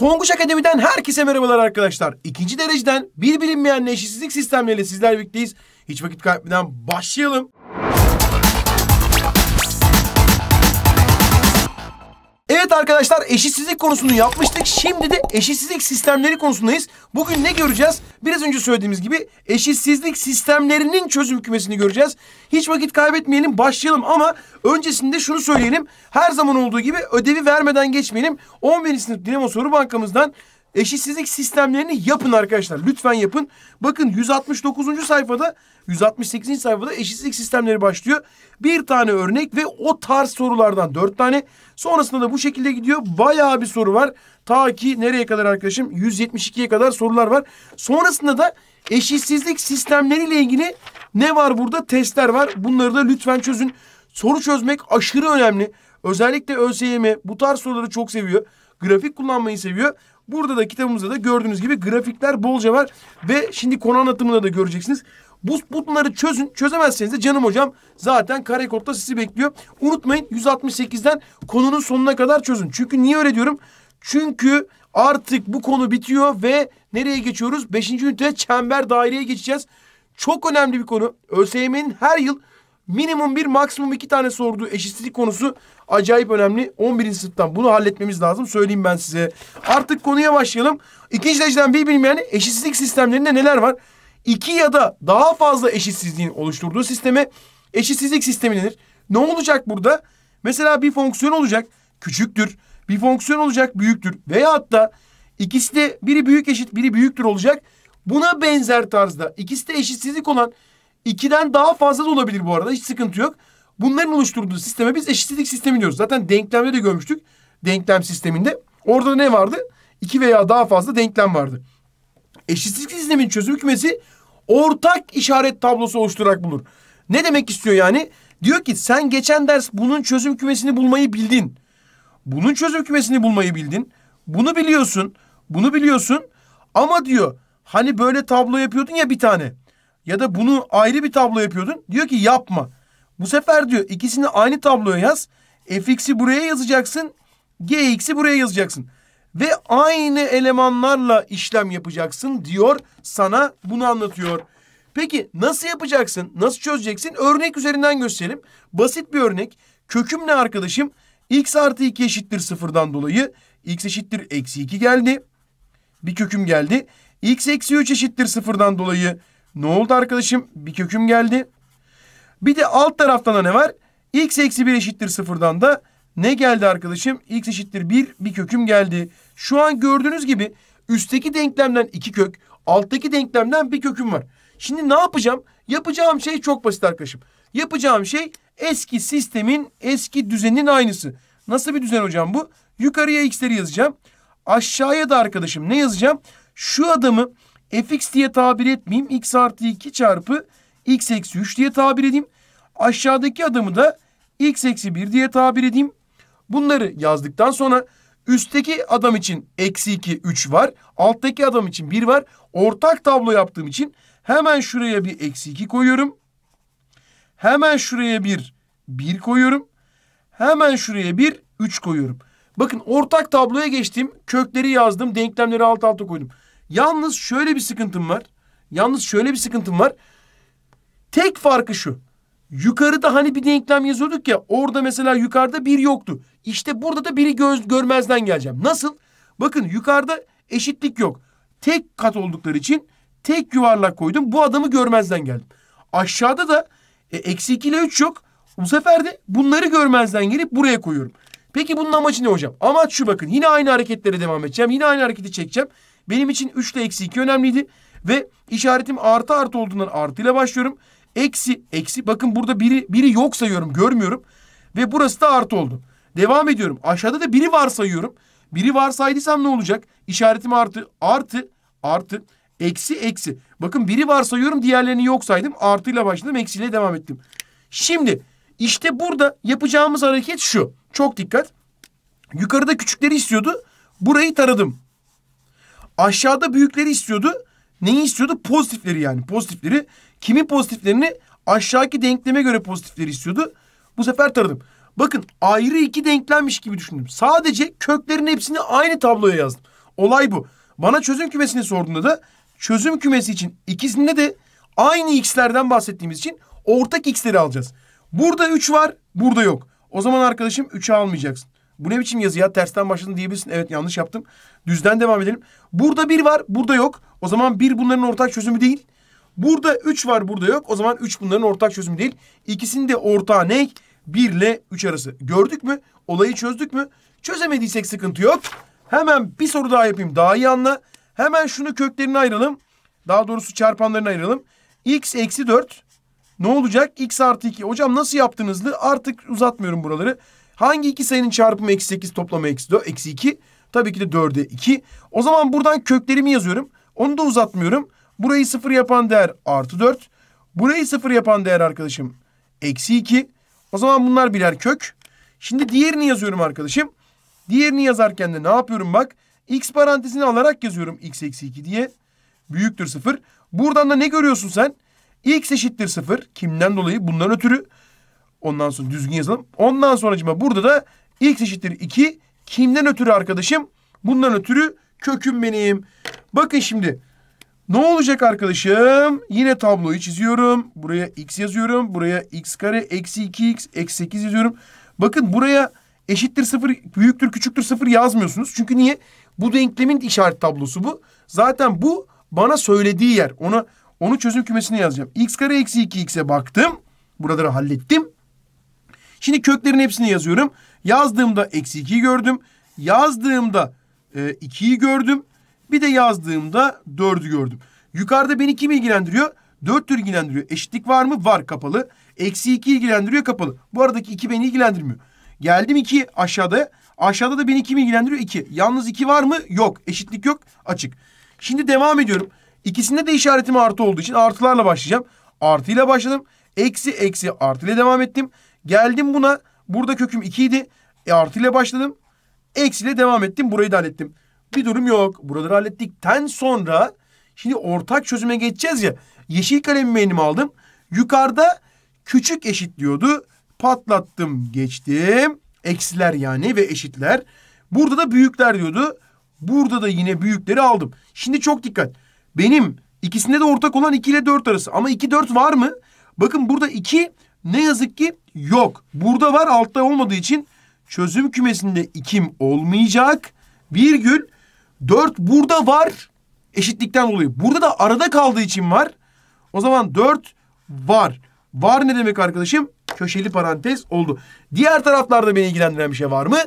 Tonguç Akademi'den herkese merhabalar arkadaşlar. İkinci dereceden bir bilinmeyen eşitsizlik sistemleriyle sizler birlikteyiz. Hiç vakit kaybetmeden başlayalım. arkadaşlar eşitsizlik konusunu yapmıştık. Şimdi de eşitsizlik sistemleri konusundayız. Bugün ne göreceğiz? Biraz önce söylediğimiz gibi eşitsizlik sistemlerinin çözüm kümesini göreceğiz. Hiç vakit kaybetmeyelim başlayalım ama öncesinde şunu söyleyelim. Her zaman olduğu gibi ödevi vermeden geçmeyelim. 11. sınıf Dinamo Soru Bankamızdan eşitsizlik sistemlerini yapın arkadaşlar. Lütfen yapın. Bakın 169. sayfada 168. sayfada eşitsizlik sistemleri başlıyor. Bir tane örnek ve o tarz sorulardan dört tane. Sonrasında da bu şekilde gidiyor. Bayağı bir soru var. Ta ki nereye kadar arkadaşım? 172'ye kadar sorular var. Sonrasında da eşitsizlik sistemleriyle ilgili ne var burada? Testler var. Bunları da lütfen çözün. Soru çözmek aşırı önemli. Özellikle ÖSYM bu tarz soruları çok seviyor. Grafik kullanmayı seviyor. Burada da kitabımızda da gördüğünüz gibi grafikler bolca var. Ve şimdi konu anlatımında da göreceksiniz. Bu, bunları çözün. Çözemezseniz de canım hocam zaten kare kodda sizi bekliyor. Unutmayın 168'den konunun sonuna kadar çözün. Çünkü niye öyle diyorum? Çünkü artık bu konu bitiyor ve nereye geçiyoruz? Beşinci ünite çember daireye geçeceğiz. Çok önemli bir konu. ÖSYM'nin her yıl minimum bir maksimum iki tane sorduğu eşitsizlik konusu acayip önemli. 11. sınıftan bunu halletmemiz lazım. Söyleyeyim ben size. Artık konuya başlayalım. İkinci dereceden bir bilmeyen eşitsizlik sistemlerinde neler var? İki ya da daha fazla eşitsizliğin oluşturduğu sisteme eşitsizlik sistemi denir. Ne olacak burada? Mesela bir fonksiyon olacak küçüktür. Bir fonksiyon olacak büyüktür. Veya hatta ikisi de biri büyük eşit biri büyüktür olacak. Buna benzer tarzda ikisi de eşitsizlik olan 2'den daha fazla da olabilir bu arada. Hiç sıkıntı yok. Bunların oluşturduğu sisteme biz eşitlik sistemi diyoruz. Zaten denklemde de görmüştük. Denklem sisteminde. Orada ne vardı? İki veya daha fazla denklem vardı. Eşitlik sistemin çözüm kümesi ortak işaret tablosu oluşturarak bulur. Ne demek istiyor yani? Diyor ki sen geçen ders bunun çözüm kümesini bulmayı bildin. Bunun çözüm kümesini bulmayı bildin. Bunu biliyorsun. Bunu biliyorsun. Ama diyor hani böyle tablo yapıyordun ya bir tane ya da bunu ayrı bir tablo yapıyordun. Diyor ki yapma. Bu sefer diyor ikisini aynı tabloya yaz. fx'i buraya yazacaksın. gx'i buraya yazacaksın. Ve aynı elemanlarla işlem yapacaksın diyor sana bunu anlatıyor. Peki nasıl yapacaksın? Nasıl çözeceksin? Örnek üzerinden gösterelim. Basit bir örnek. Köküm ne arkadaşım? x artı 2 eşittir sıfırdan dolayı. x eşittir eksi 2 geldi. Bir köküm geldi. x eksi 3 eşittir sıfırdan dolayı. Ne oldu arkadaşım? Bir köküm geldi. Bir de alt taraftan da ne var? X eksi 1 eşittir sıfırdan da ne geldi arkadaşım? X eşittir 1 bir köküm geldi. Şu an gördüğünüz gibi üstteki denklemden iki kök, alttaki denklemden bir köküm var. Şimdi ne yapacağım? Yapacağım şey çok basit arkadaşım. Yapacağım şey eski sistemin eski düzenin aynısı. Nasıl bir düzen hocam bu? Yukarıya x'leri yazacağım. Aşağıya da arkadaşım ne yazacağım? Şu adamı fx diye tabir etmeyeyim. x artı 2 çarpı x eksi 3 diye tabir edeyim. Aşağıdaki adımı da x eksi 1 diye tabir edeyim. Bunları yazdıktan sonra üstteki adam için eksi 2 3 var. Alttaki adam için 1 var. Ortak tablo yaptığım için hemen şuraya bir eksi 2 koyuyorum. Hemen şuraya bir 1 koyuyorum. Hemen şuraya bir 3 koyuyorum. Bakın ortak tabloya geçtim. Kökleri yazdım. Denklemleri alt alta koydum. Yalnız şöyle bir sıkıntım var. Yalnız şöyle bir sıkıntım var. Tek farkı şu. Yukarıda hani bir denklem yazıyorduk ya orada mesela yukarıda bir yoktu. İşte burada da biri göz, görmezden geleceğim. Nasıl? Bakın yukarıda eşitlik yok. Tek kat oldukları için tek yuvarlak koydum. Bu adamı görmezden geldim. Aşağıda da e, eksi 2 ile 3 yok. Bu sefer de bunları görmezden gelip buraya koyuyorum. Peki bunun amacı ne hocam? Amaç şu bakın. Yine aynı hareketlere devam edeceğim. Yine aynı hareketi çekeceğim. Benim için 3 ile eksi 2 önemliydi. Ve işaretim artı artı olduğundan artı ile başlıyorum. Eksi eksi bakın burada biri, biri yok sayıyorum görmüyorum. Ve burası da artı oldu. Devam ediyorum. Aşağıda da biri var sayıyorum. Biri var saydıysam ne olacak? İşaretim artı artı artı eksi eksi. Bakın biri var sayıyorum diğerlerini yok saydım. artı ile başladım eksiyle devam ettim. Şimdi işte burada yapacağımız hareket şu. Çok dikkat. Yukarıda küçükleri istiyordu. Burayı taradım. Aşağıda büyükleri istiyordu. Neyi istiyordu? Pozitifleri yani. Pozitifleri. Kimin pozitiflerini? Aşağıdaki denkleme göre pozitifleri istiyordu. Bu sefer taradım. Bakın ayrı iki denklenmiş gibi düşündüm. Sadece köklerin hepsini aynı tabloya yazdım. Olay bu. Bana çözüm kümesini sorduğunda da çözüm kümesi için ikisinde de aynı x'lerden bahsettiğimiz için ortak x'leri alacağız. Burada 3 var, burada yok. O zaman arkadaşım 3'ü almayacaksın. Bu ne biçim yazı ya tersten başladın diyebilirsin. Evet yanlış yaptım. Düzden devam edelim. Burada bir var burada yok. O zaman bir bunların ortak çözümü değil. Burada üç var burada yok. O zaman üç bunların ortak çözümü değil. İkisinin de ortağı ne? Bir ile üç arası. Gördük mü? Olayı çözdük mü? Çözemediysek sıkıntı yok. Hemen bir soru daha yapayım. Daha iyi anla. Hemen şunu köklerini ayıralım. Daha doğrusu çarpanlarını ayıralım. X eksi 4. Ne olacak? X artı 2. Hocam nasıl yaptınızdı? Artık uzatmıyorum buraları. Hangi iki sayının çarpımı eksi 8 toplamı eksi 4, eksi 2? Tabii ki de 4'e 2. O zaman buradan köklerimi yazıyorum. Onu da uzatmıyorum. Burayı sıfır yapan değer artı 4. Burayı sıfır yapan değer arkadaşım eksi 2. O zaman bunlar birer kök. Şimdi diğerini yazıyorum arkadaşım. Diğerini yazarken de ne yapıyorum bak. X parantezini alarak yazıyorum x eksi 2 diye. Büyüktür 0. Buradan da ne görüyorsun sen? X eşittir 0. Kimden dolayı? Bundan ötürü. Ondan sonra düzgün yazalım. Ondan sonracıma burada da ilk eşittir 2. Kimden ötürü arkadaşım? Bundan ötürü köküm benim. Bakın şimdi ne olacak arkadaşım? Yine tabloyu çiziyorum. Buraya x yazıyorum. Buraya x kare eksi 2x eksi 8 yazıyorum. Bakın buraya eşittir 0 büyüktür küçüktür 0 yazmıyorsunuz. Çünkü niye? Bu denklemin işaret tablosu bu. Zaten bu bana söylediği yer. Ona onu çözüm kümesine yazacağım. x kare eksi 2x'e baktım. Buraları hallettim. Şimdi köklerin hepsini yazıyorum. Yazdığımda eksi 2'yi gördüm. Yazdığımda e, gördüm. Bir de yazdığımda 4'ü gördüm. Yukarıda beni kim ilgilendiriyor? 4 ilgilendiriyor. Eşitlik var mı? Var kapalı. Eksi 2 ilgilendiriyor kapalı. Bu aradaki 2 beni ilgilendirmiyor. Geldim 2 aşağıda. Aşağıda da beni kim ilgilendiriyor? 2. Yalnız 2 var mı? Yok. Eşitlik yok. Açık. Şimdi devam ediyorum. İkisinde de işaretim artı olduğu için artılarla başlayacağım. Artıyla başladım. Eksi eksi artıyla devam ettim. Geldim buna. Burada köküm 2 idi. E artı ile başladım. Eksi ile devam ettim. Burayı da hallettim. Bir durum yok. Buraları hallettikten sonra şimdi ortak çözüme geçeceğiz ya. Yeşil kalemimi benim aldım. Yukarıda küçük eşit diyordu. Patlattım geçtim. Eksiler yani ve eşitler. Burada da büyükler diyordu. Burada da yine büyükleri aldım. Şimdi çok dikkat. Benim ikisinde de ortak olan 2 ile 4 arası. Ama 2 4 var mı? Bakın burada 2 ne yazık ki yok. Burada var altta olmadığı için çözüm kümesinde ikim olmayacak. Virgül dört burada var eşitlikten dolayı. Burada da arada kaldığı için var. O zaman dört var. Var ne demek arkadaşım? Köşeli parantez oldu. Diğer taraflarda beni ilgilendiren bir şey var mı?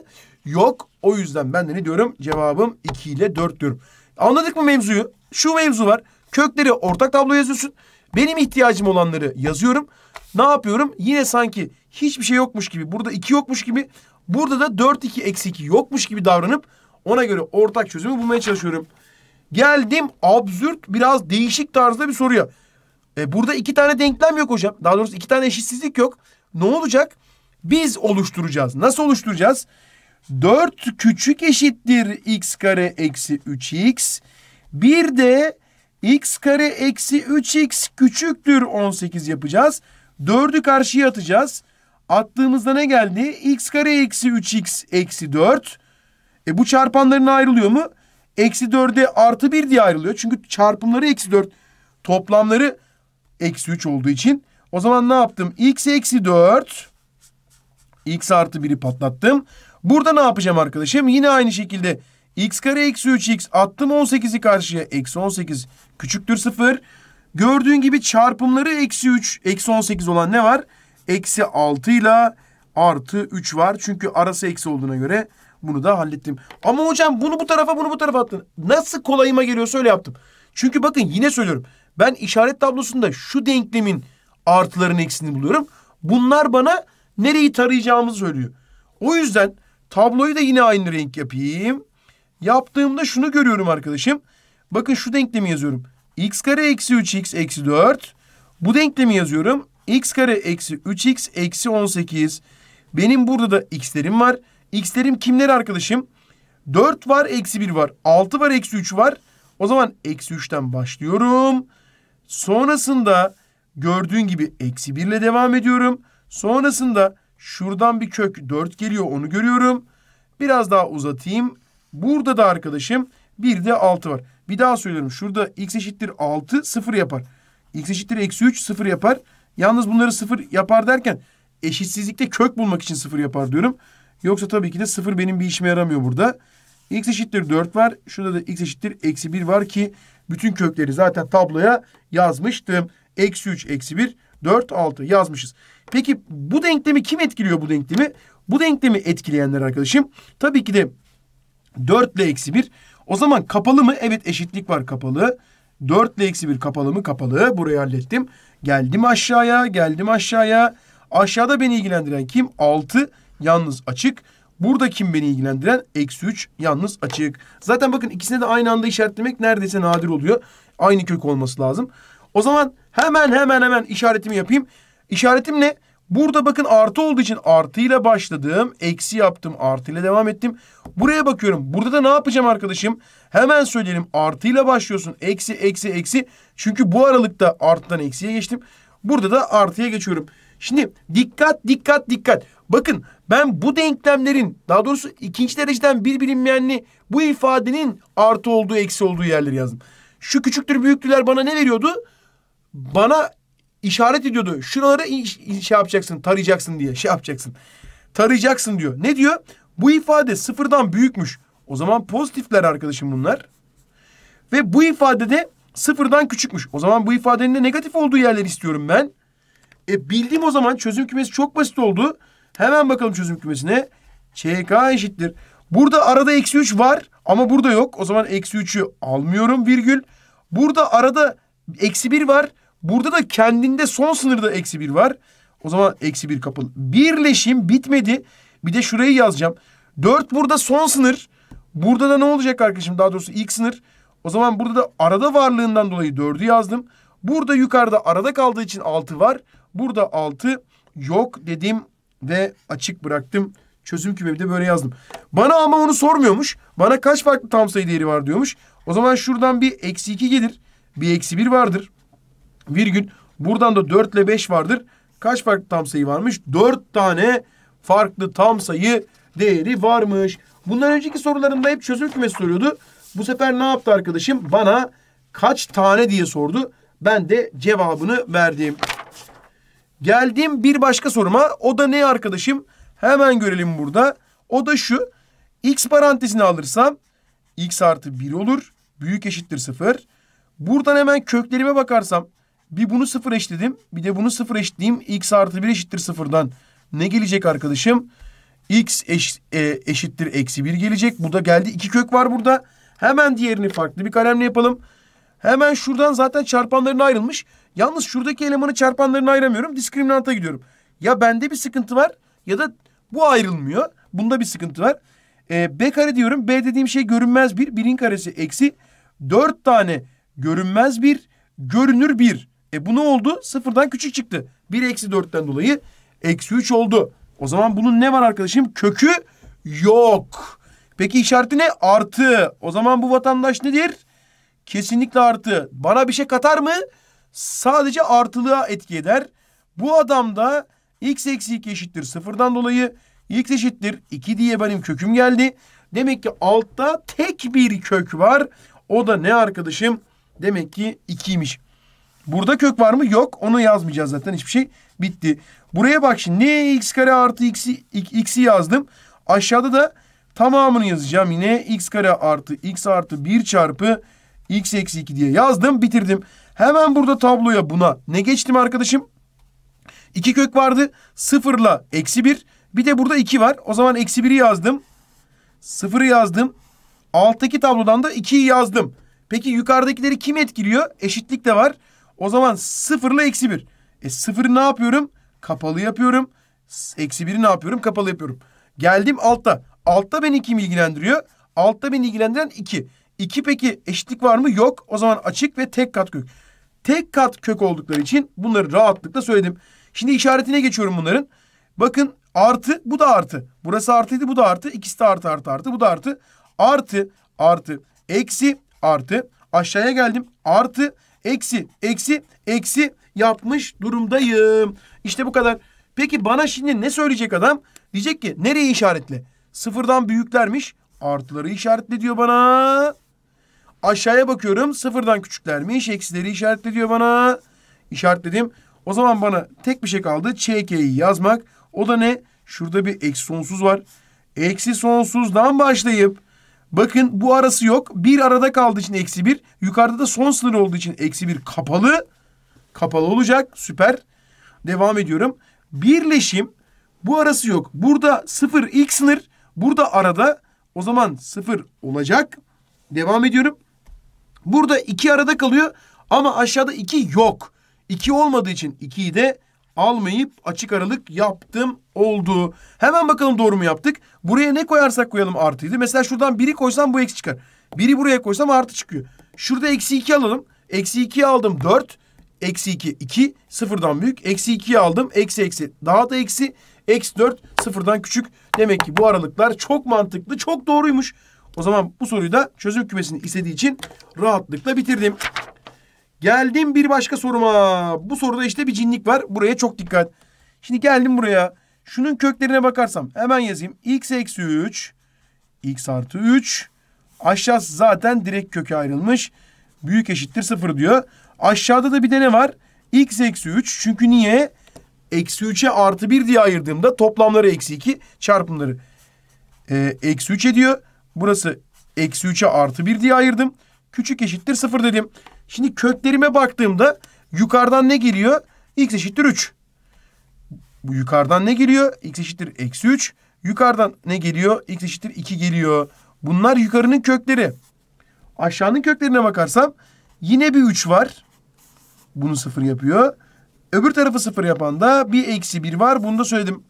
Yok. O yüzden ben de ne diyorum? Cevabım 2 ile 4 diyorum. Anladık mı mevzuyu? Şu mevzu var. Kökleri ortak tablo yazıyorsun. Benim ihtiyacım olanları yazıyorum. Ne yapıyorum? Yine sanki hiçbir şey yokmuş gibi. Burada iki yokmuş gibi. Burada da dört iki eksi iki yokmuş gibi davranıp ona göre ortak çözümü bulmaya çalışıyorum. Geldim absürt biraz değişik tarzda bir soruya. E, burada iki tane denklem yok hocam. Daha doğrusu iki tane eşitsizlik yok. Ne olacak? Biz oluşturacağız. Nasıl oluşturacağız? 4 küçük eşittir x kare eksi 3x. Bir de x kare eksi 3x küçüktür 18 yapacağız. 4'ü karşıya atacağız. Attığımızda ne geldi? x kare eksi 3x eksi 4. E bu çarpanların ayrılıyor mu? Eksi 4'e artı 1 diye ayrılıyor. Çünkü çarpımları eksi 4. Toplamları eksi 3 olduğu için. O zaman ne yaptım? x eksi 4. x artı 1'i patlattım. Burada ne yapacağım arkadaşım? Yine aynı şekilde x kare eksi 3x attım 18'i karşıya eksi 18 küçüktür 0. Gördüğün gibi çarpımları eksi 3 eksi 18 olan ne var? Eksi 6 ile artı 3 var. Çünkü arası eksi olduğuna göre bunu da hallettim. Ama hocam bunu bu tarafa bunu bu tarafa attın. Nasıl kolayıma geliyorsa öyle yaptım. Çünkü bakın yine söylüyorum. Ben işaret tablosunda şu denklemin artılarını eksini buluyorum. Bunlar bana nereyi tarayacağımızı söylüyor. O yüzden tabloyu da yine aynı renk yapayım. Yaptığımda şunu görüyorum arkadaşım. Bakın şu denklemi yazıyorum. x kare eksi 3x eksi 4. Bu denklemi yazıyorum. x kare eksi 3x eksi 18. Benim burada da x'lerim var. X'lerim kimler arkadaşım? 4 var, eksi 1 var. 6 var, eksi 3 var. O zaman eksi 3'ten başlıyorum. Sonrasında gördüğün gibi eksi 1 ile devam ediyorum. Sonrasında şuradan bir kök 4 geliyor onu görüyorum. Biraz daha uzatayım. Burada da arkadaşım bir de 6 var. Bir daha söylüyorum. Şurada x eşittir 6 0 yapar. x eşittir eksi 3 0 yapar. Yalnız bunları 0 yapar derken eşitsizlikte kök bulmak için 0 yapar diyorum. Yoksa tabii ki de 0 benim bir işime yaramıyor burada. x eşittir 4 var. Şurada da x eşittir eksi 1 var ki bütün kökleri zaten tabloya yazmıştım. Eksi 3 eksi 1 4 6 yazmışız. Peki bu denklemi kim etkiliyor bu denklemi? Bu denklemi etkileyenler arkadaşım tabii ki de 4 ile eksi 1. O zaman kapalı mı? Evet eşitlik var kapalı. 4 ile eksi 1 kapalı mı? Kapalı. Burayı hallettim. Geldim aşağıya. Geldim aşağıya. Aşağıda beni ilgilendiren kim? 6 yalnız açık. Burada kim beni ilgilendiren? Eksi 3 yalnız açık. Zaten bakın ikisine de aynı anda işaretlemek neredeyse nadir oluyor. Aynı kök olması lazım. O zaman hemen hemen hemen işaretimi yapayım. İşaretim ne? Burada bakın artı olduğu için artıyla başladım. Eksi yaptım. Artıyla devam ettim. Buraya bakıyorum. Burada da ne yapacağım arkadaşım? Hemen söyleyelim. Artıyla başlıyorsun. Eksi, eksi, eksi. Çünkü bu aralıkta arttan eksiye geçtim. Burada da artıya geçiyorum. Şimdi dikkat, dikkat, dikkat. Bakın ben bu denklemlerin daha doğrusu ikinci dereceden bir bilinmeyenli bu ifadenin artı olduğu, eksi olduğu yerleri yazdım. Şu küçüktür, büyüktüler bana ne veriyordu? Bana işaret ediyordu. Şuraları şey yapacaksın, tarayacaksın diye şey yapacaksın. Tarayacaksın diyor. Ne diyor? Bu ifade sıfırdan büyükmüş. O zaman pozitifler arkadaşım bunlar. Ve bu ifade de sıfırdan küçükmüş. O zaman bu ifadenin de negatif olduğu yerleri istiyorum ben. E bildiğim o zaman çözüm kümesi çok basit oldu. Hemen bakalım çözüm kümesine. ÇK eşittir. Burada arada eksi 3 var ama burada yok. O zaman eksi 3'ü almıyorum virgül. Burada arada eksi 1 var. Burada da kendinde son sınırda eksi bir var. O zaman eksi bir kapalı. Birleşim bitmedi. Bir de şurayı yazacağım. Dört burada son sınır. Burada da ne olacak arkadaşım? Daha doğrusu ilk sınır. O zaman burada da arada varlığından dolayı dördü yazdım. Burada yukarıda arada kaldığı için altı var. Burada altı yok dedim ve açık bıraktım. Çözüm kümemi de böyle yazdım. Bana ama onu sormuyormuş. Bana kaç farklı tam sayı değeri var diyormuş. O zaman şuradan bir eksi iki gelir. Bir eksi bir vardır. Virgül buradan da 4 ile 5 vardır. Kaç farklı tam sayı varmış? 4 tane farklı tam sayı değeri varmış. Bundan önceki sorularında hep çözüm kümesi soruyordu. Bu sefer ne yaptı arkadaşım? Bana kaç tane diye sordu. Ben de cevabını verdim. Geldim bir başka soruma. O da ne arkadaşım? Hemen görelim burada. O da şu. X parantezini alırsam x artı 1 olur. Büyük eşittir 0. Buradan hemen köklerime bakarsam bir bunu sıfır eşledim, Bir de bunu sıfır eşitleyeyim. X artı bir eşittir sıfırdan. Ne gelecek arkadaşım? X eş, e, eşittir eksi bir gelecek. Bu da geldi. İki kök var burada. Hemen diğerini farklı bir kalemle yapalım. Hemen şuradan zaten çarpanlarına ayrılmış. Yalnız şuradaki elemanı çarpanlarına ayıramıyorum. Diskriminanta gidiyorum. Ya bende bir sıkıntı var ya da bu ayrılmıyor. Bunda bir sıkıntı var. E, B kare diyorum. B dediğim şey görünmez bir. Birin karesi eksi. Dört tane görünmez bir. Görünür bir. E bu ne oldu? Sıfırdan küçük çıktı. 1 eksi 4'ten dolayı eksi 3 oldu. O zaman bunun ne var arkadaşım? Kökü yok. Peki işareti ne? Artı. O zaman bu vatandaş nedir? Kesinlikle artı. Bana bir şey katar mı? Sadece artılığa etki eder. Bu adamda x eksi 2 eşittir sıfırdan dolayı x eşittir 2 diye benim köküm geldi. Demek ki altta tek bir kök var. O da ne arkadaşım? Demek ki 2'ymiş. Burada kök var mı? Yok. Onu yazmayacağız zaten. Hiçbir şey bitti. Buraya bak şimdi. ne x kare artı x'i, x'i yazdım. Aşağıda da tamamını yazacağım. Yine x kare artı x artı 1 çarpı x eksi 2 diye yazdım. Bitirdim. Hemen burada tabloya buna ne geçtim arkadaşım? 2 kök vardı. 0 ile eksi 1. Bir de burada 2 var. O zaman eksi 1'i yazdım. 0'ı yazdım. Alttaki tablodan da 2'yi yazdım. Peki yukarıdakileri kim etkiliyor? Eşitlik de var. O zaman sıfırla eksi bir. E sıfırı ne yapıyorum? Kapalı yapıyorum. Eksi biri ne yapıyorum? Kapalı yapıyorum. Geldim altta. Altta beni kim ilgilendiriyor? Altta beni ilgilendiren iki. İki peki eşitlik var mı? Yok. O zaman açık ve tek kat kök. Tek kat kök oldukları için bunları rahatlıkla söyledim. Şimdi işaretine geçiyorum bunların. Bakın artı bu da artı. Burası artıydı bu da artı. İkisi de artı artı artı bu da artı. Artı artı eksi artı aşağıya geldim. Artı eksi eksi eksi yapmış durumdayım. İşte bu kadar. Peki bana şimdi ne söyleyecek adam? Diyecek ki nereyi işaretle? Sıfırdan büyüklermiş. Artıları işaretle diyor bana. Aşağıya bakıyorum sıfırdan küçüklermiş. Eksileri işaretle diyor bana. İşaretledim. O zaman bana tek bir şey kaldı. ÇK'yi yazmak. O da ne? Şurada bir eksi sonsuz var. Eksi sonsuzdan başlayıp Bakın bu arası yok. Bir arada kaldığı için eksi bir. Yukarıda da son sınır olduğu için eksi bir kapalı. Kapalı olacak. Süper. Devam ediyorum. Birleşim bu arası yok. Burada sıfır ilk sınır. Burada arada o zaman sıfır olacak. Devam ediyorum. Burada iki arada kalıyor. Ama aşağıda iki yok. İki olmadığı için ikiyi de almayıp açık aralık yaptım oldu. Hemen bakalım doğru mu yaptık? Buraya ne koyarsak koyalım artıydı. Mesela şuradan biri koysam bu eksi çıkar. Biri buraya koysam artı çıkıyor. Şurada eksi iki alalım. Eksi iki aldım dört. Eksi iki iki sıfırdan büyük. Eksi ikiyi aldım. Eksi eksi daha da eksi. Eksi dört sıfırdan küçük. Demek ki bu aralıklar çok mantıklı çok doğruymuş. O zaman bu soruyu da çözüm kümesini istediği için rahatlıkla bitirdim. Geldim bir başka soruma. Bu soruda işte bir cinlik var. Buraya çok dikkat. Şimdi geldim buraya. Şunun köklerine bakarsam hemen yazayım. x eksi 3. x artı 3. Aşağısı zaten direkt köke ayrılmış. Büyük eşittir 0 diyor. Aşağıda da bir de ne var? x eksi 3. Çünkü niye? Eksi 3'e artı 1 diye ayırdığımda toplamları eksi 2 çarpımları. E, eksi 3 ediyor. Burası eksi 3'e artı 1 diye ayırdım. Küçük eşittir 0 dedim. Şimdi köklerime baktığımda yukarıdan ne geliyor? X eşittir 3. Bu yukarıdan ne geliyor? X eşittir eksi 3. Yukarıdan ne geliyor? X eşittir 2 geliyor. Bunlar yukarının kökleri. Aşağının köklerine bakarsam yine bir 3 var. Bunu 0 yapıyor. Öbür tarafı 0 yapan da bir eksi 1 var. Bunu da söyledim.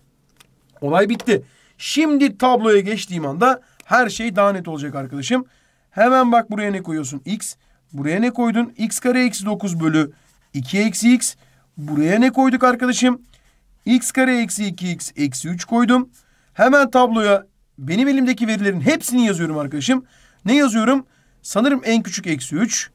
Olay bitti. Şimdi tabloya geçtiğim anda her şey daha net olacak arkadaşım. Hemen bak buraya ne koyuyorsun? X. Buraya ne koydun? x kare eksi 9 bölü 2 eksi x. Buraya ne koyduk arkadaşım? x kare eksi 2x eksi 3 koydum. Hemen tabloya benim elimdeki verilerin hepsini yazıyorum arkadaşım. Ne yazıyorum? Sanırım en küçük eksi 3.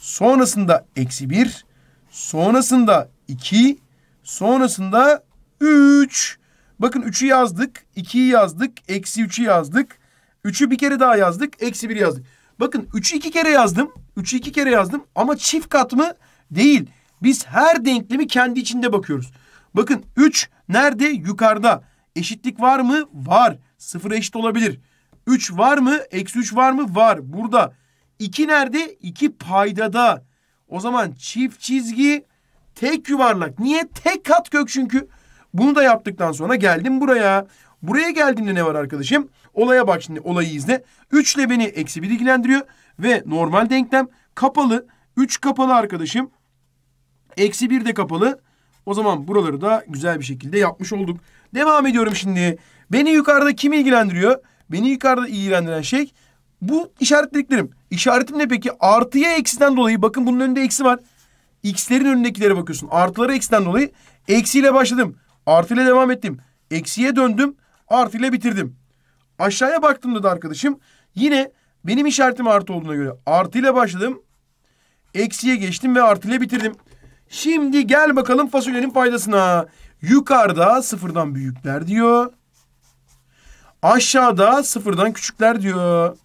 Sonrasında eksi 1. Sonrasında 2. Sonrasında 3. Bakın 3'ü yazdık. 2'yi yazdık. Eksi 3'ü yazdık. 3'ü bir kere daha yazdık. Eksi 1 yazdık. Bakın 3'ü 2 kere yazdım. 3'ü 2 kere yazdım ama çift kat mı? Değil. Biz her denklemi kendi içinde bakıyoruz. Bakın 3 nerede? Yukarıda. Eşitlik var mı? Var. Sıfıra eşit olabilir. 3 var mı? Eksi 3 var mı? Var. Burada. 2 nerede? 2 paydada. O zaman çift çizgi tek yuvarlak. Niye? Tek kat kök çünkü. Bunu da yaptıktan sonra geldim buraya. Buraya geldiğimde ne var arkadaşım? Olaya bak şimdi olayı izle. 3 ile beni eksi 1 ilgilendiriyor ve normal denklem kapalı. 3 kapalı arkadaşım. Eksi 1 de kapalı. O zaman buraları da güzel bir şekilde yapmış olduk. Devam ediyorum şimdi. Beni yukarıda kim ilgilendiriyor? Beni yukarıda ilgilendiren şey bu işaretlediklerim. İşaretim ne peki? Artıya eksiden dolayı bakın bunun önünde eksi var. X'lerin önündekilere bakıyorsun. Artıları eksiden dolayı eksiyle başladım. Artıyla devam ettim. Eksiye döndüm. Artıyla bitirdim. Aşağıya baktığımda da arkadaşım yine benim işaretim artı olduğuna göre artıyla başladım. Eksiye geçtim ve artıyla bitirdim. Şimdi gel bakalım fasulyenin faydasına. Yukarıda sıfırdan büyükler diyor. Aşağıda sıfırdan küçükler diyor.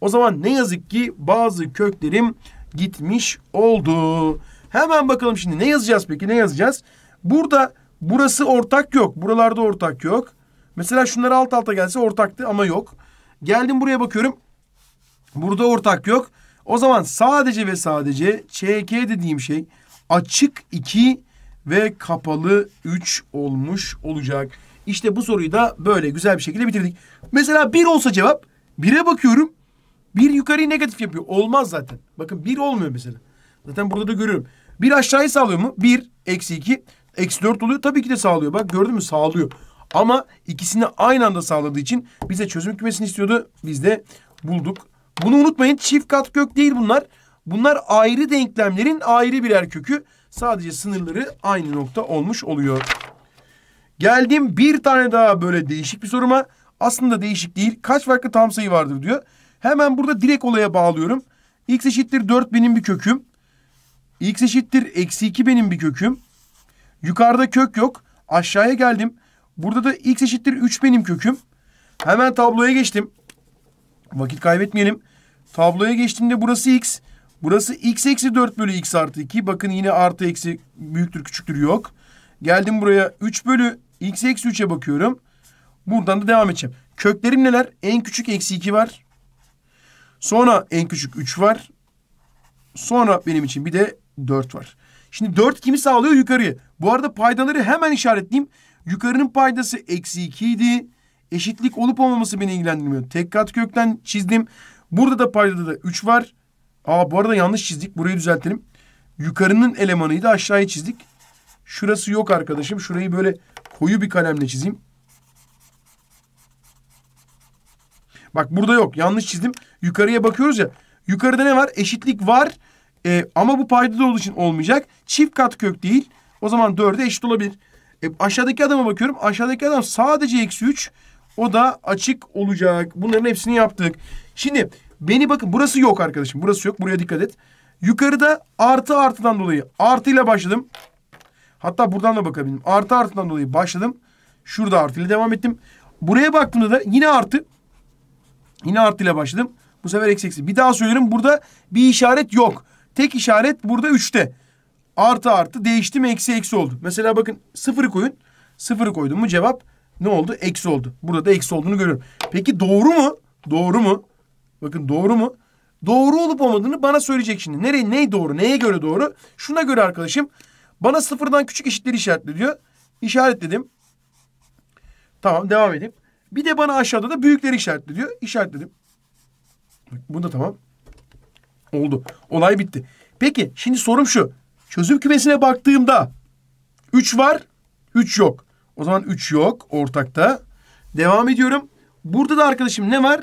O zaman ne yazık ki bazı köklerim gitmiş oldu. Hemen bakalım şimdi ne yazacağız peki ne yazacağız? Burada burası ortak yok. Buralarda ortak yok. Mesela şunlar alt alta gelse ortaktı ama yok. Geldim buraya bakıyorum. Burada ortak yok. O zaman sadece ve sadece ÇK dediğim şey açık 2 ve kapalı 3 olmuş olacak. İşte bu soruyu da böyle güzel bir şekilde bitirdik. Mesela 1 olsa cevap 1'e bakıyorum. 1 yukarıyı negatif yapıyor. Olmaz zaten. Bakın 1 olmuyor mesela. Zaten burada da görüyorum. 1 aşağıyı sağlıyor mu? 1, eksi 2, eksi 4 oluyor. Tabii ki de sağlıyor. Bak gördün mü? Sağlıyor. Ama ikisini aynı anda sağladığı için bize çözüm kümesini istiyordu. Biz de bulduk bunu unutmayın çift kat kök değil bunlar. Bunlar ayrı denklemlerin ayrı birer kökü. Sadece sınırları aynı nokta olmuş oluyor. Geldim bir tane daha böyle değişik bir soruma. Aslında değişik değil. Kaç farklı tam sayı vardır diyor. Hemen burada direkt olaya bağlıyorum. X eşittir 4 benim bir köküm. X eşittir eksi 2 benim bir köküm. Yukarıda kök yok. Aşağıya geldim. Burada da x eşittir 3 benim köküm. Hemen tabloya geçtim. Vakit kaybetmeyelim. Tabloya geçtiğimde burası x. Burası x eksi 4 bölü x artı 2. Bakın yine artı eksi büyüktür küçüktür yok. Geldim buraya 3 bölü x eksi 3'e bakıyorum. Buradan da devam edeceğim. Köklerim neler? En küçük eksi 2 var. Sonra en küçük 3 var. Sonra benim için bir de 4 var. Şimdi 4 kimi sağlıyor? Yukarıyı. Bu arada paydaları hemen işaretleyeyim. Yukarının paydası eksi 2 idi. Eşitlik olup olmaması beni ilgilendirmiyor. Tek kat kökten çizdim. Burada da paydada da 3 var. Aa bu arada yanlış çizdik. Burayı düzeltelim. Yukarının elemanıydı. Aşağıya çizdik. Şurası yok arkadaşım. Şurayı böyle koyu bir kalemle çizeyim. Bak burada yok. Yanlış çizdim. Yukarıya bakıyoruz ya. Yukarıda ne var? Eşitlik var. E, ama bu paydada olduğu için olmayacak. Çift kat kök değil. O zaman 4'e eşit olabilir. E, aşağıdaki adama bakıyorum. Aşağıdaki adam sadece eksi 3. O da açık olacak. Bunların hepsini yaptık. Şimdi beni bakın burası yok arkadaşım. Burası yok. Buraya dikkat et. Yukarıda artı artıdan dolayı artıyla başladım. Hatta buradan da bakabilirim. Artı artıdan dolayı başladım. Şurada artıyla devam ettim. Buraya baktığımda da yine artı. Yine artıyla başladım. Bu sefer eksi eksi. Bir daha söylüyorum. Burada bir işaret yok. Tek işaret burada üçte. Artı artı değişti mi eksi eksi oldu. Mesela bakın sıfırı koyun. Sıfırı koydum mu cevap ne oldu? Eksi oldu. Burada da eksi olduğunu görüyorum. Peki doğru mu? Doğru mu? Bakın doğru mu? Doğru olup olmadığını bana söyleyecek şimdi. Nereye, ne doğru? Neye göre doğru? Şuna göre arkadaşım. Bana sıfırdan küçük eşitleri işaretle diyor. İşaretledim. Tamam devam edeyim. Bir de bana aşağıda da büyükleri işaretle diyor. İşaretledim. Bu da tamam. Oldu. Olay bitti. Peki şimdi sorum şu. Çözüm kümesine baktığımda 3 var, 3 yok. O zaman 3 yok ortakta. Devam ediyorum. Burada da arkadaşım ne var?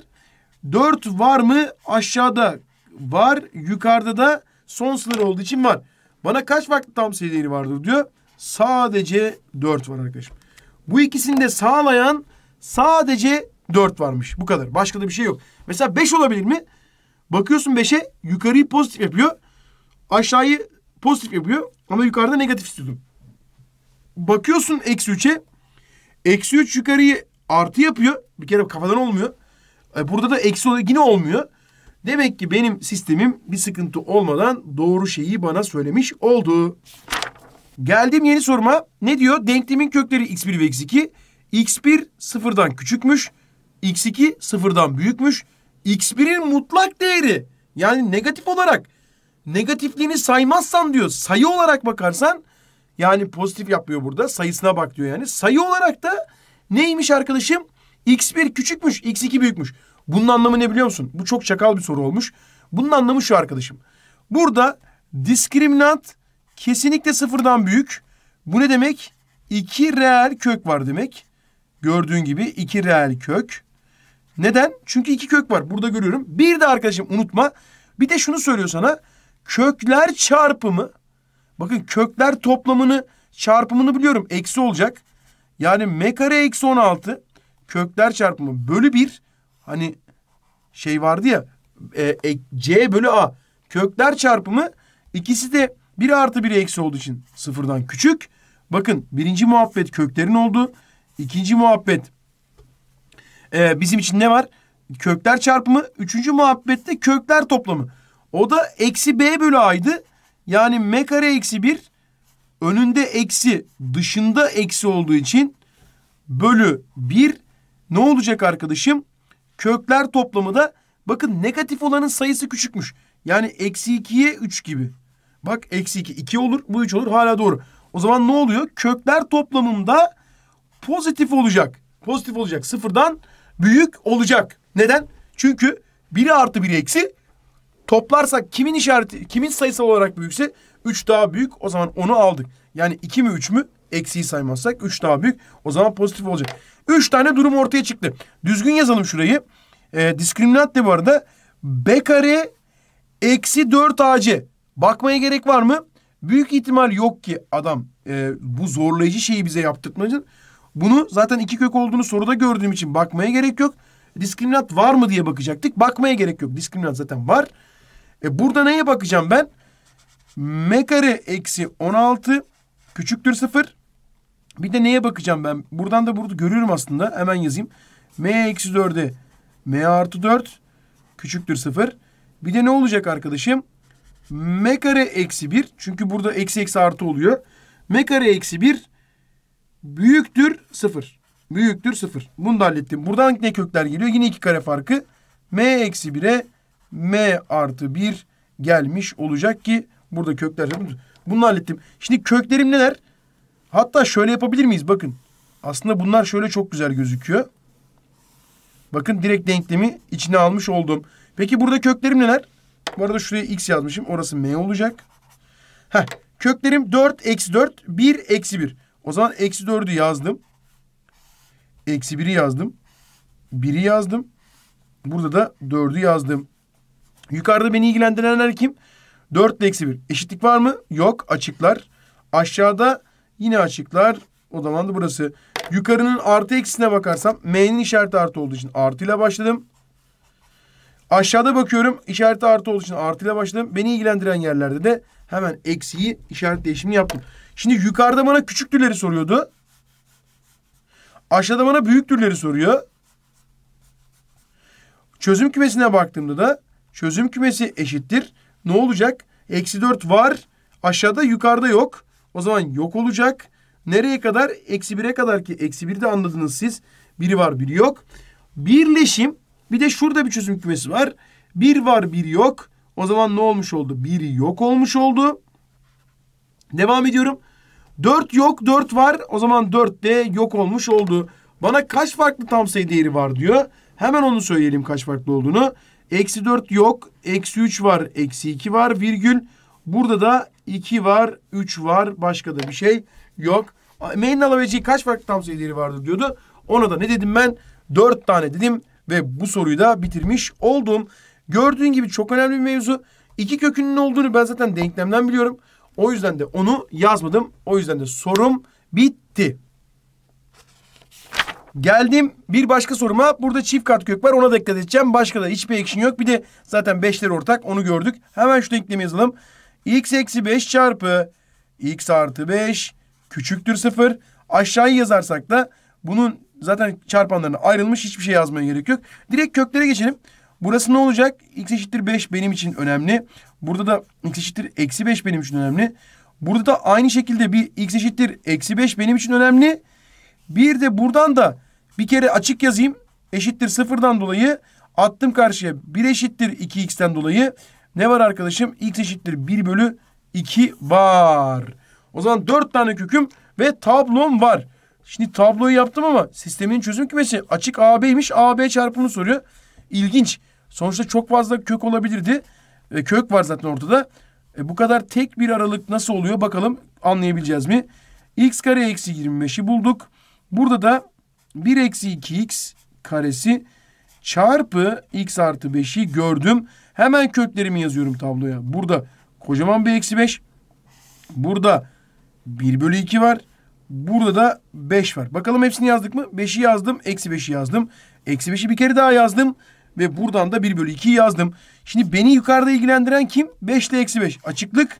4 var mı? Aşağıda var. Yukarıda da son sınır olduğu için var. Bana kaç farklı tam sayı değeri vardır diyor. Sadece 4 var arkadaşım. Bu ikisini de sağlayan sadece 4 varmış. Bu kadar. Başka da bir şey yok. Mesela 5 olabilir mi? Bakıyorsun 5'e yukarıyı pozitif yapıyor. Aşağıyı pozitif yapıyor. Ama yukarıda negatif istiyordum bakıyorsun eksi 3'e. Eksi 3 yukarıyı artı yapıyor. Bir kere kafadan olmuyor. E, burada da eksi yine olmuyor. Demek ki benim sistemim bir sıkıntı olmadan doğru şeyi bana söylemiş oldu. Geldim yeni soruma. Ne diyor? Denklemin kökleri x1 ve x2. x1 sıfırdan küçükmüş. x2 sıfırdan büyükmüş. x1'in mutlak değeri yani negatif olarak negatifliğini saymazsan diyor sayı olarak bakarsan yani pozitif yapıyor burada. Sayısına bak diyor yani. Sayı olarak da neymiş arkadaşım? X1 küçükmüş, X2 büyükmüş. Bunun anlamı ne biliyor musun? Bu çok çakal bir soru olmuş. Bunun anlamı şu arkadaşım. Burada diskriminant kesinlikle sıfırdan büyük. Bu ne demek? İki reel kök var demek. Gördüğün gibi iki reel kök. Neden? Çünkü iki kök var. Burada görüyorum. Bir de arkadaşım unutma. Bir de şunu söylüyor sana. Kökler çarpımı Bakın kökler toplamını çarpımını biliyorum. Eksi olacak. Yani m kare eksi 16 kökler çarpımı bölü 1. Hani şey vardı ya e, e, c bölü a kökler çarpımı ikisi de 1 artı 1 eksi olduğu için sıfırdan küçük. Bakın birinci muhabbet köklerin oldu. İkinci muhabbet e, bizim için ne var? Kökler çarpımı. Üçüncü muhabbette kökler toplamı. O da eksi b bölü a'ydı. Yani m kare eksi 1 önünde eksi dışında eksi olduğu için bölü 1 ne olacak arkadaşım? Kökler toplamı da bakın negatif olanın sayısı küçükmüş. Yani eksi 2'ye 3 gibi. Bak eksi 2 2 olur bu 3 olur hala doğru. O zaman ne oluyor? Kökler toplamında pozitif olacak. Pozitif olacak sıfırdan büyük olacak. Neden? Çünkü 1'e artı 1'e eksi Toplarsak kimin işareti, kimin sayısal olarak büyükse 3 daha büyük. O zaman onu aldık. Yani 2 mi 3 mü? Eksiği saymazsak 3 daha büyük. O zaman pozitif olacak. 3 tane durum ortaya çıktı. Düzgün yazalım şurayı. E, diskriminant ne bu arada? B kare eksi 4 AC. Bakmaya gerek var mı? Büyük ihtimal yok ki adam e, bu zorlayıcı şeyi bize yaptırtmacın. Bunu zaten iki kök olduğunu soruda gördüğüm için bakmaya gerek yok. Diskriminat var mı diye bakacaktık. Bakmaya gerek yok. Diskriminat zaten var. E burada neye bakacağım ben? M kare eksi 16 küçüktür 0. Bir de neye bakacağım ben? Buradan da burada görüyorum aslında. Hemen yazayım. M eksi 4'e M artı 4 küçüktür 0. Bir de ne olacak arkadaşım? M kare eksi 1. Çünkü burada eksi eksi artı oluyor. M kare eksi 1 büyüktür 0. Büyüktür 0. Bunu da hallettim. Buradan ne kökler geliyor? Yine 2 kare farkı. M eksi 1'e m artı 1 gelmiş olacak ki burada kökler bunu hallettim. Şimdi köklerim neler? Hatta şöyle yapabilir miyiz? Bakın. Aslında bunlar şöyle çok güzel gözüküyor. Bakın direkt denklemi içine almış oldum. Peki burada köklerim neler? Bu arada şuraya x yazmışım. Orası m olacak. Heh. Köklerim 4, eksi 4, 1, eksi 1. O zaman eksi 4'ü yazdım. Eksi 1'i yazdım. 1'i yazdım. Burada da 4'ü yazdım. Yukarıda beni ilgilendirenler kim? 4 ile eksi 1. Eşitlik var mı? Yok. Açıklar. Aşağıda yine açıklar. O zaman da burası. Yukarının artı eksisine bakarsam m'nin işareti artı olduğu için artı ile başladım. Aşağıda bakıyorum işareti artı olduğu için artı ile başladım. Beni ilgilendiren yerlerde de hemen eksiyi işaret değişimini yaptım. Şimdi yukarıda bana küçük türleri soruyordu. Aşağıda bana büyük türleri soruyor. Çözüm kümesine baktığımda da Çözüm kümesi eşittir. Ne olacak? Eksi 4 var. Aşağıda yukarıda yok. O zaman yok olacak. Nereye kadar? Eksi 1'e kadar ki eksi 1'i de anladınız siz. Biri var biri yok. Birleşim. Bir de şurada bir çözüm kümesi var. Bir var bir yok. O zaman ne olmuş oldu? Biri yok olmuş oldu. Devam ediyorum. 4 yok 4 var. O zaman 4 de yok olmuş oldu. Bana kaç farklı tam sayı değeri var diyor. Hemen onu söyleyelim kaç farklı olduğunu. Eksi 4 yok. Eksi 3 var. Eksi 2 var. Virgül. Burada da 2 var. 3 var. Başka da bir şey yok. Main alabileceği kaç farklı tam sayı değeri vardır diyordu. Ona da ne dedim ben? 4 tane dedim. Ve bu soruyu da bitirmiş oldum. Gördüğün gibi çok önemli bir mevzu. İki kökünün ne olduğunu ben zaten denklemden biliyorum. O yüzden de onu yazmadım. O yüzden de sorum bitti. Geldim bir başka soruma. Burada çift kat kök var. Ona dikkat edeceğim. Başka da hiçbir ekşin yok. Bir de zaten beşleri ortak. Onu gördük. Hemen şu denklemi yazalım. x eksi 5 çarpı x artı 5 küçüktür 0. Aşağıyı yazarsak da bunun zaten çarpanlarına ayrılmış. Hiçbir şey yazmaya gerek yok. Direkt köklere geçelim. Burası ne olacak? x eşittir 5 benim için önemli. Burada da x eşittir eksi 5 benim için önemli. Burada da aynı şekilde bir x eşittir eksi 5 benim için önemli. Bir de buradan da bir kere açık yazayım. Eşittir sıfırdan dolayı attım karşıya 1 eşittir 2x'ten dolayı. Ne var arkadaşım? x eşittir 1 bölü 2 var. O zaman 4 tane köküm ve tablom var. Şimdi tabloyu yaptım ama sistemin çözüm kümesi açık AB'ymiş. AB çarpımını soruyor. İlginç. Sonuçta çok fazla kök olabilirdi. E, kök var zaten ortada. E, bu kadar tek bir aralık nasıl oluyor bakalım anlayabileceğiz mi? x kare eksi 25'i bulduk. Burada da 1 eksi 2x karesi çarpı x artı 5'i gördüm. Hemen köklerimi yazıyorum tabloya. Burada kocaman bir eksi 5. Burada 1 bölü 2 var. Burada da 5 var. Bakalım hepsini yazdık mı? 5'i yazdım. Eksi 5'i yazdım. Eksi 5'i bir kere daha yazdım. Ve buradan da 1 bölü 2'yi yazdım. Şimdi beni yukarıda ilgilendiren kim? 5 ile eksi 5. Açıklık.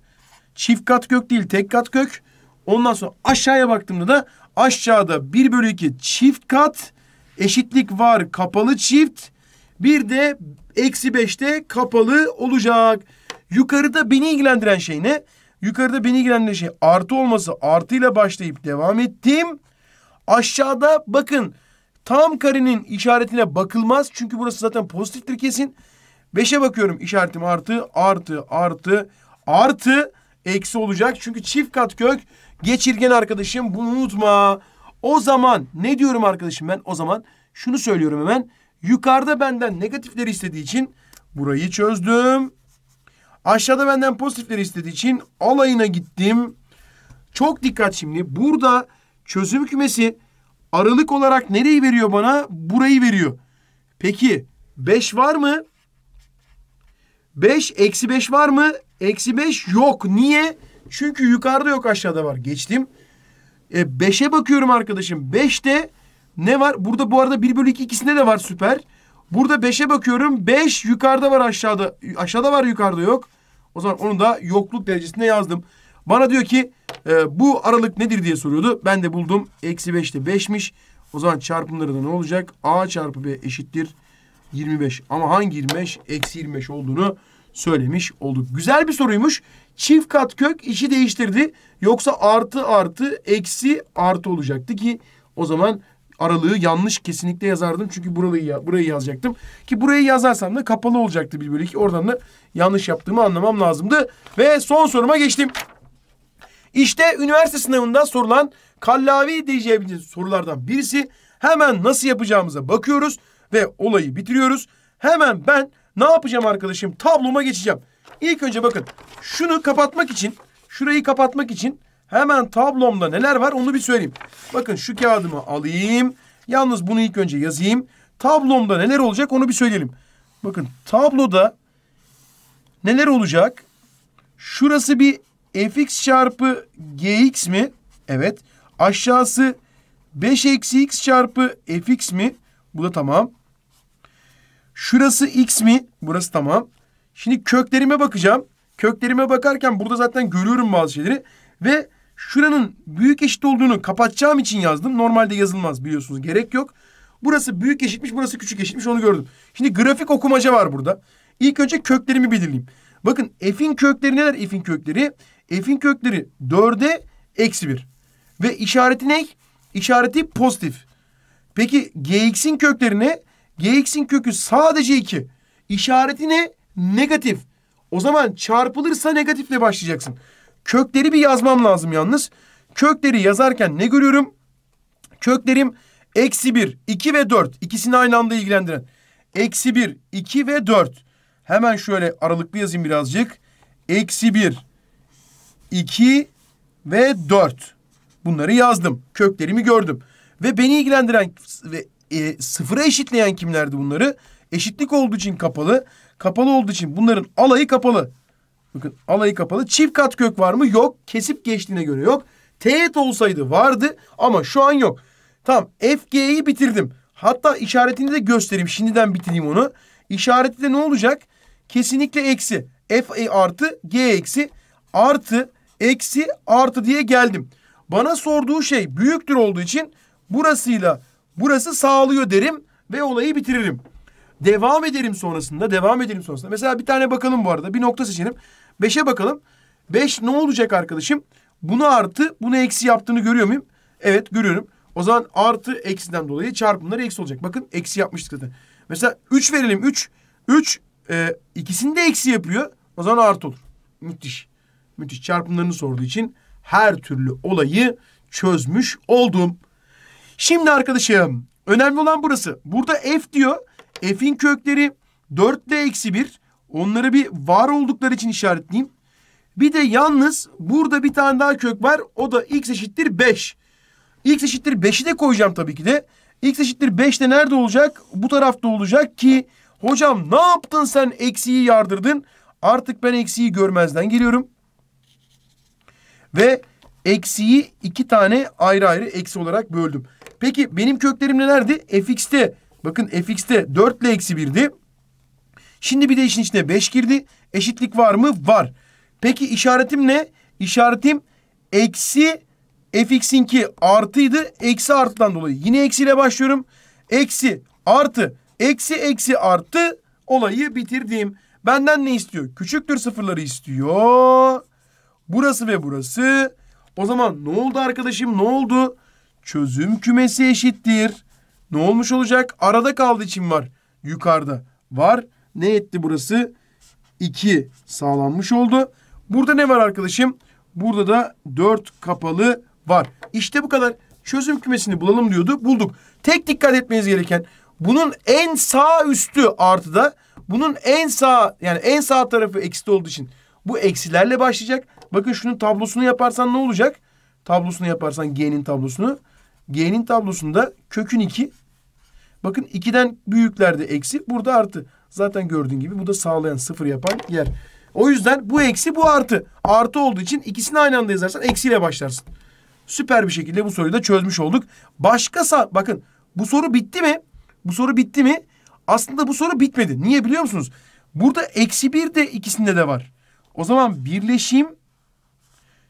Çift kat kök değil tek kat kök. Ondan sonra aşağıya baktığımda da Aşağıda 1 bölü 2 çift kat eşitlik var kapalı çift. Bir de eksi 5'te kapalı olacak. Yukarıda beni ilgilendiren şey ne? Yukarıda beni ilgilendiren şey artı olması artıyla başlayıp devam ettim. Aşağıda bakın tam karenin işaretine bakılmaz. Çünkü burası zaten pozitiftir kesin. 5'e bakıyorum işaretim artı artı artı artı eksi olacak. Çünkü çift kat kök Geçirgen arkadaşım bunu unutma. O zaman ne diyorum arkadaşım ben? O zaman şunu söylüyorum hemen. Yukarıda benden negatifleri istediği için burayı çözdüm. Aşağıda benden pozitifleri istediği için alayına gittim. Çok dikkat şimdi. Burada çözüm kümesi aralık olarak nereyi veriyor bana? Burayı veriyor. Peki 5 var mı? 5 eksi 5 var mı? Eksi 5 yok. Niye? Çünkü yukarıda yok aşağıda var. Geçtim. E, beşe bakıyorum arkadaşım. Beşte ne var? Burada bu arada 1 bölü 2 ikisinde de var süper. Burada 5'e bakıyorum. 5 yukarıda var aşağıda. Aşağıda var yukarıda yok. O zaman onu da yokluk derecesine yazdım. Bana diyor ki e, bu aralık nedir diye soruyordu. Ben de buldum. Eksi 5'te 5'miş. O zaman çarpımları da ne olacak? A çarpı B eşittir 25. Ama hangi 25? Eksi 25 olduğunu söylemiş olduk. Güzel bir soruymuş. Çift kat kök işi değiştirdi. Yoksa artı artı eksi artı olacaktı ki o zaman aralığı yanlış kesinlikle yazardım. Çünkü burayı, burayı yazacaktım. Ki burayı yazarsam da kapalı olacaktı 1 bölü 2. Oradan da yanlış yaptığımı anlamam lazımdı. Ve son soruma geçtim. İşte üniversite sınavında sorulan kallavi diyeceğimiz sorulardan birisi. Hemen nasıl yapacağımıza bakıyoruz ve olayı bitiriyoruz. Hemen ben ne yapacağım arkadaşım? Tabloma geçeceğim. İlk önce bakın şunu kapatmak için şurayı kapatmak için hemen tablomda neler var onu bir söyleyeyim. Bakın şu kağıdımı alayım. Yalnız bunu ilk önce yazayım. Tablomda neler olacak onu bir söyleyelim. Bakın tabloda neler olacak? Şurası bir fx çarpı gx mi? Evet. Aşağısı 5 eksi x çarpı fx mi? Bu da tamam. Şurası x mi? Burası tamam. Şimdi köklerime bakacağım. Köklerime bakarken burada zaten görüyorum bazı şeyleri. Ve şuranın büyük eşit olduğunu kapatacağım için yazdım. Normalde yazılmaz biliyorsunuz gerek yok. Burası büyük eşitmiş burası küçük eşitmiş onu gördüm. Şimdi grafik okumaca var burada. İlk önce köklerimi belirleyeyim. Bakın f'in kökleri neler f'in kökleri? F'in kökleri 4'e eksi 1. Ve işareti ne? İşareti pozitif. Peki gx'in kökleri ne? gx'in kökü sadece 2. İşareti ne? negatif. O zaman çarpılırsa negatifle başlayacaksın. Kökleri bir yazmam lazım yalnız. Kökleri yazarken ne görüyorum? Köklerim eksi bir, iki ve dört. İkisini aynı anda ilgilendiren. Eksi bir, iki ve dört. Hemen şöyle aralıklı yazayım birazcık. Eksi bir, iki ve dört. Bunları yazdım. Köklerimi gördüm. Ve beni ilgilendiren ve e, sıfıra eşitleyen kimlerdi bunları? Eşitlik olduğu için kapalı. Kapalı olduğu için bunların alayı kapalı. Bakın alayı kapalı. Çift kat kök var mı? Yok. Kesip geçtiğine göre yok. Teğet olsaydı vardı ama şu an yok. Tamam FG'yi bitirdim. Hatta işaretini de göstereyim. Şimdiden bitireyim onu. İşareti de ne olacak? Kesinlikle eksi. F e artı G eksi artı eksi artı diye geldim. Bana sorduğu şey büyüktür olduğu için burasıyla burası sağlıyor derim ve olayı bitiririm. Devam edelim sonrasında. Devam edelim sonrasında. Mesela bir tane bakalım bu arada. Bir nokta seçelim. Beşe bakalım. Beş ne olacak arkadaşım? Bunu artı, bunu eksi yaptığını görüyor muyum? Evet görüyorum. O zaman artı eksiden dolayı çarpımları eksi olacak. Bakın eksi yapmıştık zaten. Mesela 3 verelim 3. 3 e, ikisini de eksi yapıyor. O zaman artı olur. Müthiş. Müthiş çarpımlarını sorduğu için her türlü olayı çözmüş oldum. Şimdi arkadaşım önemli olan burası. Burada f diyor f'in kökleri 4 ile eksi 1. Onları bir var oldukları için işaretleyeyim. Bir de yalnız burada bir tane daha kök var. O da x eşittir 5. x eşittir 5'i de koyacağım tabii ki de. x eşittir 5 de nerede olacak? Bu tarafta olacak ki hocam ne yaptın sen eksiyi yardırdın. Artık ben eksiyi görmezden geliyorum. Ve eksiyi iki tane ayrı ayrı eksi olarak böldüm. Peki benim köklerim nelerdi? fx'te Bakın fx'te 4 ile eksi 1'di. Şimdi bir de işin içine 5 girdi. Eşitlik var mı? Var. Peki işaretim ne? İşaretim eksi fx'inki artıydı. Eksi artıdan dolayı. Yine eksiyle başlıyorum. Eksi artı eksi eksi artı olayı bitirdim. Benden ne istiyor? Küçüktür sıfırları istiyor. Burası ve burası. O zaman ne oldu arkadaşım? Ne oldu? Çözüm kümesi eşittir. Ne olmuş olacak? Arada kaldı için var. Yukarıda var. Ne etti burası? 2 sağlanmış oldu. Burada ne var arkadaşım? Burada da 4 kapalı var. İşte bu kadar. Çözüm kümesini bulalım diyordu. Bulduk. Tek dikkat etmeniz gereken bunun en sağ üstü artıda bunun en sağ yani en sağ tarafı eksi olduğu için bu eksilerle başlayacak. Bakın şunun tablosunu yaparsan ne olacak? Tablosunu yaparsan G'nin tablosunu G'nin tablosunda kökün 2. Bakın 2'den büyüklerde eksi. Burada artı. Zaten gördüğün gibi bu da sağlayan sıfır yapan yer. O yüzden bu eksi bu artı. Artı olduğu için ikisini aynı anda yazarsan eksiyle başlarsın. Süper bir şekilde bu soruyu da çözmüş olduk. Başka bakın bu soru bitti mi? Bu soru bitti mi? Aslında bu soru bitmedi. Niye biliyor musunuz? Burada eksi bir de ikisinde de var. O zaman birleşeyim.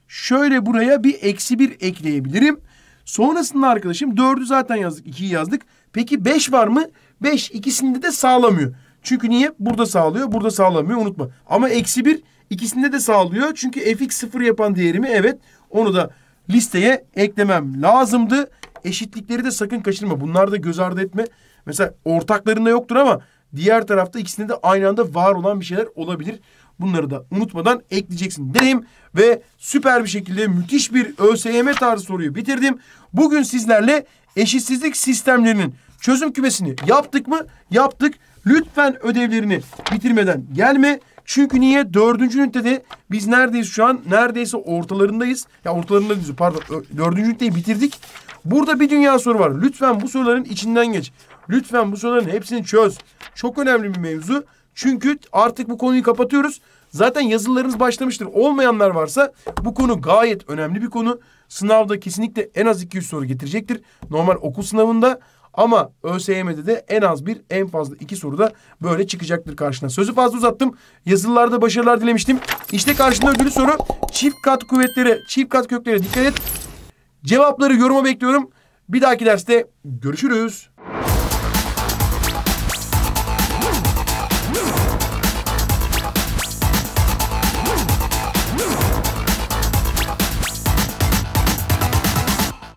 şöyle buraya bir eksi bir ekleyebilirim. Sonrasında arkadaşım dördü zaten yazdık. ikiyi yazdık. Peki beş var mı? Beş ikisinde de sağlamıyor. Çünkü niye? Burada sağlıyor, burada sağlamıyor unutma. Ama eksi bir ikisinde de sağlıyor. Çünkü fx sıfır yapan değerimi evet onu da listeye eklemem lazımdı. Eşitlikleri de sakın kaçırma. Bunları da göz ardı etme. Mesela ortaklarında yoktur ama diğer tarafta ikisinde de aynı anda var olan bir şeyler olabilir. Bunları da unutmadan ekleyeceksin dedim ve süper bir şekilde müthiş bir ÖSYM tarzı soruyu bitirdim. Bugün sizlerle eşitsizlik sistemlerinin çözüm kümesini yaptık mı? Yaptık. Lütfen ödevlerini bitirmeden gelme. Çünkü niye? Dördüncü ünitede biz neredeyiz şu an? Neredeyse ortalarındayız. Ya ortalarındayız pardon. Dördüncü üniteyi bitirdik. Burada bir dünya soru var. Lütfen bu soruların içinden geç. Lütfen bu soruların hepsini çöz. Çok önemli bir mevzu. Çünkü artık bu konuyu kapatıyoruz. Zaten yazılarınız başlamıştır. Olmayanlar varsa bu konu gayet önemli bir konu. Sınavda kesinlikle en az 200 soru getirecektir. Normal okul sınavında ama ÖSYM'de de en az bir en fazla iki soruda böyle çıkacaktır karşına. Sözü fazla uzattım. Yazılılarda başarılar dilemiştim. İşte karşında ödülü soru. Çift kat kuvvetleri, çift kat kökleri dikkat et. Cevapları yoruma bekliyorum. Bir dahaki derste görüşürüz.